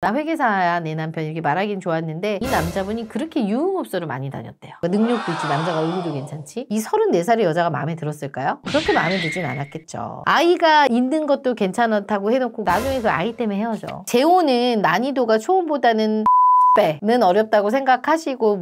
나 회계사야 내 남편 이렇게 말하긴 좋았는데 이 남자분이 그렇게 유흥업소를 많이 다녔대요 그 능력도 있지 남자가 얼굴도 괜찮지 이 34살의 여자가 마음에 들었을까요? 그렇게 마음에 들진 않았겠죠 아이가 있는 것도 괜찮다고 해놓고 나중에 그 아이 때문에 헤어져 재혼은 난이도가 초혼보다는 는 어렵다고 생각하시고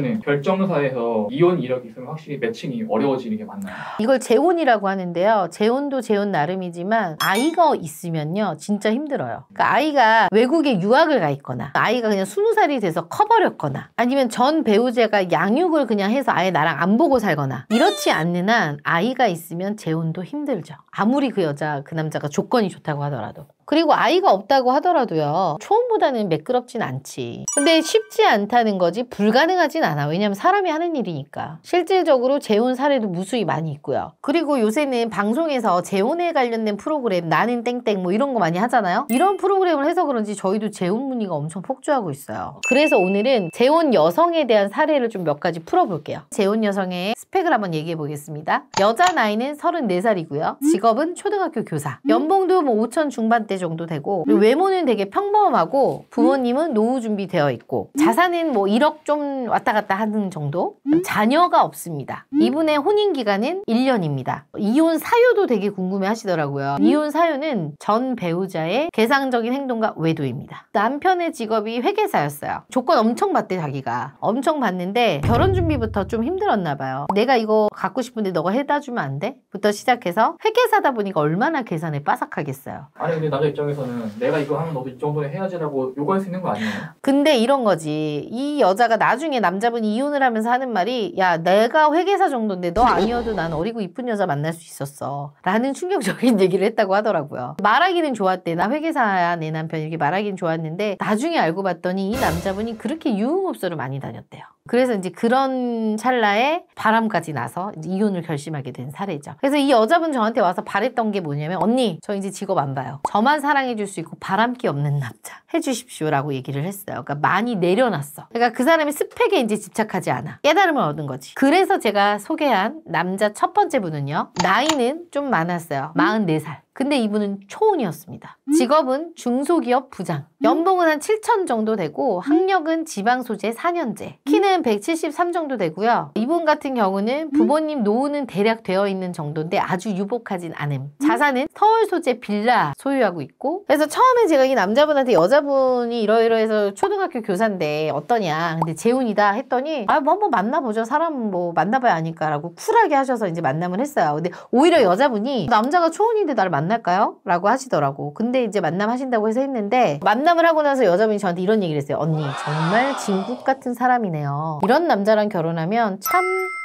대표님 결정사에서 이혼 이력이 있으면 확실히 매칭이 어려워지는 게 맞나요? 이걸 재혼이라고 하는데요. 재혼도 재혼 나름이지만 아이가 있으면요. 진짜 힘들어요. 그러니까 아이가 외국에 유학을 가 있거나 아이가 그냥 스무 살이 돼서 커버렸거나 아니면 전 배우자가 양육을 그냥 해서 아예 나랑 안 보고 살거나 이렇지 않는 한 아이가 있으면 재혼도 힘들죠. 아무리 그 여자 그 남자가 조건이 좋다고 하더라도. 그리고 아이가 없다고 하더라도요 초음보다는 매끄럽진 않지 근데 쉽지 않다는 거지 불가능하진 않아 왜냐면 사람이 하는 일이니까 실질적으로 재혼 사례도 무수히 많이 있고요 그리고 요새는 방송에서 재혼에 관련된 프로그램 나는 땡땡 뭐 이런 거 많이 하잖아요 이런 프로그램을 해서 그런지 저희도 재혼 문의가 엄청 폭주하고 있어요 그래서 오늘은 재혼 여성에 대한 사례를 좀 몇 가지 풀어볼게요 재혼 여성의 스펙을 한번 얘기해 보겠습니다 여자 나이는 34살이고요 직업은 초등학교 교사 연봉도 뭐 5천 중반대 20대 정도 되고 외모는 되게 평범하고 부모님은 노후 준비되어 있고 음. 자산은 뭐 1억 좀 왔다 갔다 하는 정도 음. 자녀가 없습니다. 음. 이분의 혼인 기간은 1년입니다. 이혼 사유도 되게 궁금해 하시더라고요. 이혼 사유는 전 배우자의 개상적인 행동과 외도입니다. 남편의 직업이 회계사였어요. 조건 엄청 받대 자기가. 엄청 받는데 결혼 준비부터 좀 힘들었나 봐요. 내가 이거 갖고 싶은데 너가 해다 주면 안 돼? 부터 시작해서 회계사다 보니까 얼마나 계산에 빠삭하겠어요. 아니 근데 남 남자 입장에서는 내가 이거 하면 너도 이 정도는 해야지라고 요구할 수 있는 거 아니에요? 근데 이런 거지. 이 여자가 나중에 남자분이 이혼을 하면서 하는 말이 야 내가 회계사 정도인데 너 아니어도 난 어리고 이쁜 여자 만날 수 있었어. 라는 충격적인 얘기를 했다고 하더라고요. 말하기는 좋았대. 나 회계사야 내 남편 이렇게 말하기는 좋았는데 나중에 알고 봤더니 이 남자분이 그렇게 유흥업소를 많이 다녔대요. 그래서 이제 그런 찰나에 바람까지 나서 이혼을 결심하게 된 사례죠. 그래서 이 여자분 저한테 와서 바랬던 게 뭐냐면 언니 저 이제 직업 안 봐요. 저만 사랑해줄 수 있고 바람기 없는 남자 해주십시오라고 얘기를 했어요. 그러니까 많이 내려놨어. 그러니까 그 사람이 스펙에 이제 집착하지 않아. 깨달음을 얻은 거지. 그래서 제가 소개한 남자 첫 번째 분은요. 나이는 좀 많았어요. 44살. 근데 이분은 초혼이었습니다. 음. 직업은 중소기업 부장. 음. 연봉은 한 7천 정도 되고 학력은 음. 지방 소재 4년제. 키는 173 정도 되고요. 이분 같은 경우는 부모님 노후는 대략 되어 있는 정도인데 아주 유복하진 않음. 자산은 서울 소재 빌라 소유하고 있고 그래서 처음에 제가 이 남자분한테 여자분이 이러이러해서 초등학교 교사인데 어떠냐 근데 재혼이다 했더니 아뭐 한번 만나보죠 사람 뭐 만나봐야 아니까라고 쿨하게 하셔서 이제 만남을 했어요. 근데 오히려 여자분이 남자가 초혼인데 나를 만 만날까요? 라고 하시더라고. 근데 이제 만남하신다고 해서 했는데 만남을 하고 나서 여자분이 저한테 이런 얘기를 했어요. 언니 정말 진국 같은 사람이네요. 이런 남자랑 결혼하면 참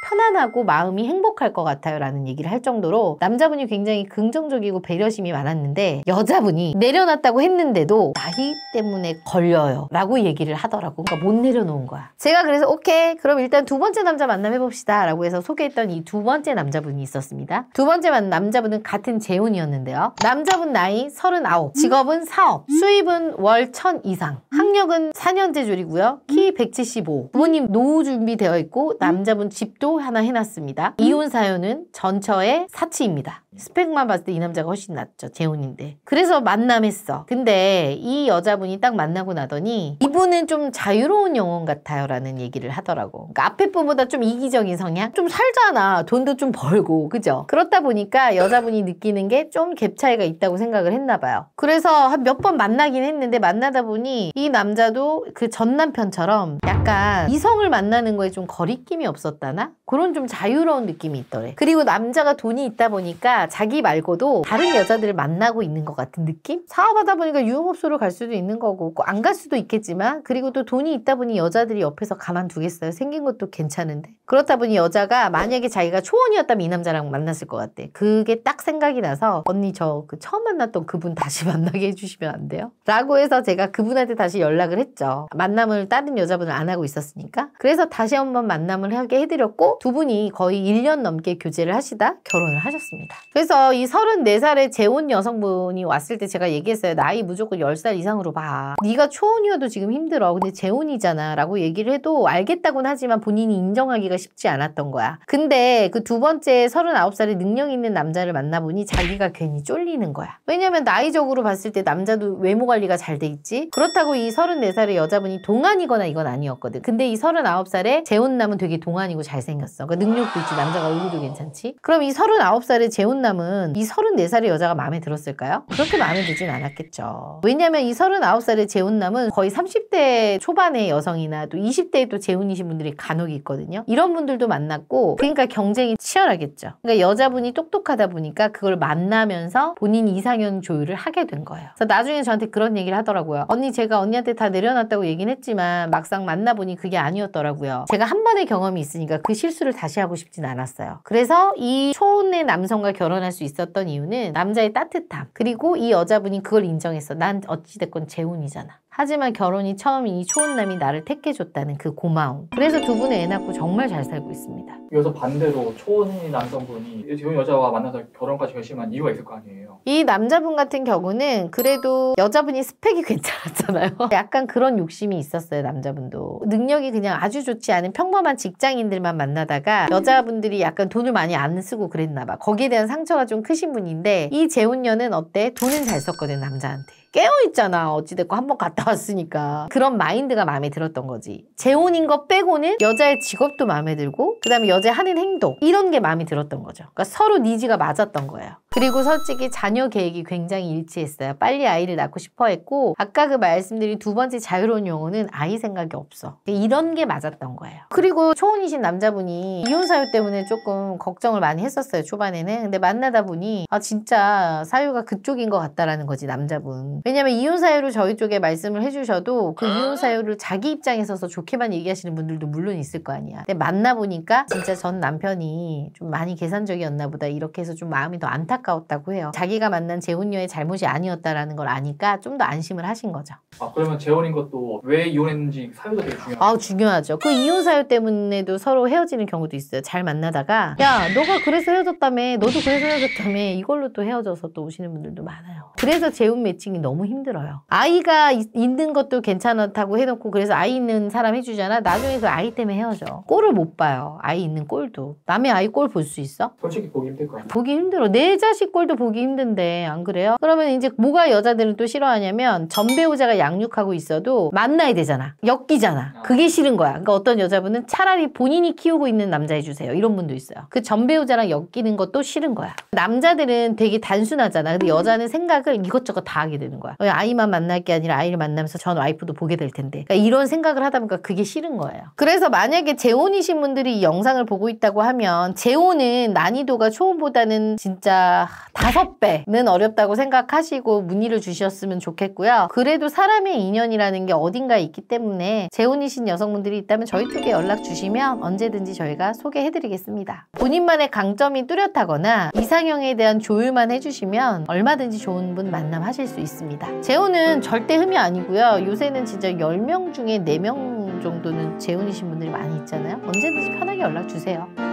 편안하고 마음이 행복할 것 같아요 라는 얘기를 할 정도로 남자분이 굉장히 긍정적이고 배려심이 많았는데 여자분이 내려놨다고 했는데도 나이 때문에 걸려요 라고 얘기를 하더라고 그러니까 못 내려놓은 거야 제가 그래서 오케이 그럼 일단 두 번째 남자 만남해 봅시다 라고 해서 소개했던 이 두 번째 남자분이 있었습니다 두 번째 남자분은 같은 재혼이었는데 되는요 남자분 나이 39, 직업은 사업, 수입은 월 1000 이상, 학력은 4년제 줄이고요. 키 175. 음. 부모님 노후 준비되어 있고 음. 남자분 집도 하나 해놨습니다. 음. 이혼 사유는 전처의 사치입니다. 스펙만 봤을 때 이 남자가 훨씬 낫죠. 재혼인데. 그래서 만남했어. 근데 이 여자분이 딱 만나고 나더니 이분은 좀 자유로운 영혼 같아요 라는 얘기를 하더라고. 그러니까 앞에 분보다 좀 이기적인 성향? 좀 살잖아. 돈도 좀 벌고. 그죠? 그렇다 보니까 여자분이 느끼는 게 좀 갭 차이가 있다고 생각을 했나 봐요. 그래서 몇번 만나긴 했는데 만나다 보니 이남 자 남자도 그 전 남편처럼 약간 이성을 만나는 거에 좀 거리낌이 없었다나? 그런 좀 자유로운 느낌이 있더래. 그리고 남자가 돈이 있다 보니까 자기 말고도 다른 여자들을 만나고 있는 것 같은 느낌? 사업하다 보니까 유흥업소로갈 수도 있는 거고 안 갈 수도 있겠지만 그리고 또 돈이 있다 보니 여자들이 옆에서 가만두겠어요. 생긴 것도 괜찮은데. 그렇다 보니 여자가 만약에 자기가 초원이었다면 이 남자랑 만났을 것 같대. 그게 딱 생각이 나서 언니 저 그 처음 만났던 그분 다시 만나게 해주시면 안 돼요? 라고 해서 제가 그분한테 다시 연락을 했죠. 만남을 다른 여자분을 안 하고 있었으니까. 그래서 다시 한 번 만남을 하게 해드렸고 두 분이 거의 1년 넘게 교제를 하시다 결혼을 하셨습니다. 그래서 이 34살의 재혼 여성분이 왔을 때 제가 얘기했어요. 나이 무조건 10살 이상으로 봐. 네가 초혼이어도 지금 힘들어. 근데 재혼이잖아 라고 얘기를 해도 알겠다고는 하지만 본인이 인정하기가 쉽지 않았던 거야. 근데 그 두 번째 39살의 능력 있는 남자를 만나보니 자기가 괜히 쫄리는 거야. 왜냐면 나이적으로 봤을 때 남자도 외모 관리가 잘 돼 있지. 그렇다고 이 34살의 여자분이 동안이거나 이건 아니었거든. 근데 이 39살에 재혼남은 되게 동안이고 잘생겼어. 그러니까 능력도 있지, 남자가 의굴도 괜찮지. 그럼 이 39살의 재혼남은 이 34살의 여자가 마음에 들었을까요? 그렇게 마음에 들진 않았겠죠. 왜냐면 이 39살의 재혼남은 거의 30대 초반의 여성이나 또 20대에 또 재혼이신 분들이 간혹 있거든요. 이런 분들도 만났고, 그러니까 경쟁이 치열하겠죠. 그러니까 여자분이 똑똑하다 보니까 그걸 만나면서 본인 이상형 조율을 하게 된 거예요. 그래서 나중에 저한테 그런 얘기를 하더라고요. 언니 제가 언니한테 때다 내려놨다고 얘긴 했지만 막상 만나보니 그게 아니었더라고요. 제가 한 번의 경험이 있으니까 그 실수를 다시 하고 싶진 않았어요. 그래서 이 초혼의 남성과 결혼할 수 있었던 이유는 남자의 따뜻함 그리고 이 여자분이 그걸 인정했어. 난 어찌됐건 재혼이잖아. 하지만 결혼이 처음인 이 초혼남이 나를 택해줬다는 그 고마움. 그래서 두분의애 낳고 정말 잘 살고 있습니다. 그래서 반대로 초혼 남성분이 지금 여자와 만나서 결혼까지 결심한 이유가 있을 거 아니에요. 이 남자분 같은 경우는 그래도 여자분이 스펙이 괜찮았잖아요. 약간 그런 욕심이 있었어요, 남자분도. 능력이 그냥 아주 좋지 않은 평범한 직장인들만 만나다가 여자분들이 약간 돈을 많이 안 쓰고 그랬나 봐. 거기에 대한 상처가 좀 크신 분인데 이 재혼녀는 어때? 돈은 잘 썼거든, 남자한테. 깨어있잖아. 어찌됐고 한 번 갔다 왔으니까. 그런 마인드가 마음에 들었던 거지. 재혼인 거 빼고는 여자의 직업도 마음에 들고 그 다음에 여자의 하는 행동 이런 게 마음에 들었던 거죠. 그러니까 서로 니즈가 맞았던 거예요. 그리고 솔직히 자녀 계획이 굉장히 일치했어요. 빨리 아이를 낳고 싶어 했고 아까 그 말씀드린 두 번째 자유로운 용어는 아이 생각이 없어. 이런 게 맞았던 거예요. 그리고 초혼이신 남자분이 이혼 사유 때문에 조금 걱정을 많이 했었어요. 초반에는. 근데 만나다 보니 아 진짜 사유가 그쪽인 것 같다라는 거지 남자분. 왜냐하면 이혼 사유로 저희 쪽에 말씀을 해주셔도 그 아. 이혼 사유를 자기 입장에 서서 좋게만 얘기하시는 분들도 물론 있을 거 아니야. 근데 만나 보니까 진짜 전 남편이 좀 많이 계산적이었나 보다 이렇게 해서 좀 마음이 더 안타까웠다고 해요. 자기가 만난 재혼녀의 잘못이 아니었다라는 걸 아니까 좀 더 안심을 하신 거죠. 아 그러면 재혼인 것도 왜 이혼했는지 사유가 되게 중요해요. 아 중요하죠. 그 이혼 사유 때문에도 서로 헤어지는 경우도 있어요. 잘 만나다가 야 너가 그래서 헤어졌다며 너도 그래서 헤어졌다며 이걸로 또 헤어져서 또 오시는 분들도 많아요. 그래서 재혼 매칭이 너무 너무 힘들어요. 아이가 있는 것도 괜찮다고 해놓고 그래서 아이 있는 사람 해주잖아. 나중에 그 아이 때문에 헤어져. 꼴을 못 봐요. 아이 있는 꼴도. 남의 아이 꼴 볼 수 있어? 솔직히 보기 힘들 거야. 보기 힘들어. 내 자식 꼴도 보기 힘든데 안 그래요? 그러면 이제 뭐가 여자들은 또 싫어하냐면 전 배우자가 양육하고 있어도 만나야 되잖아. 엮이잖아. 그게 싫은 거야. 그러니까 어떤 여자분은 차라리 본인이 키우고 있는 남자 해주세요. 이런 분도 있어요. 그 전 배우자랑 엮이는 것도 싫은 거야. 남자들은 되게 단순하잖아. 근데 여자는 생각을 이것저것 다 하게 되는 되는 거야. 아이만 만날 게 아니라 아이를 만나면서 전 와이프도 보게 될 텐데. 그러니까 이런 생각을 하다 보니까 그게 싫은 거예요. 그래서 만약에 재혼이신 분들이 이 영상을 보고 있다고 하면 재혼은 난이도가 초혼보다는 진짜 다섯 배는 어렵다고 생각하시고 문의를 주셨으면 좋겠고요. 그래도 사람의 인연이라는 게 어딘가 있기 때문에 재혼이신 여성분들이 있다면 저희 쪽에 연락 주시면 언제든지 저희가 소개해드리겠습니다. 본인만의 강점이 뚜렷하거나 이상형에 대한 조율만 해주시면 얼마든지 좋은 분 만남하실 수 있습니다. 있습니다. 재혼은 절대 흠이 아니고요. 요새는 진짜 10명 중에 4명 정도는 재혼이신 분들이 많이 있잖아요. 언제든지 편하게 연락 주세요.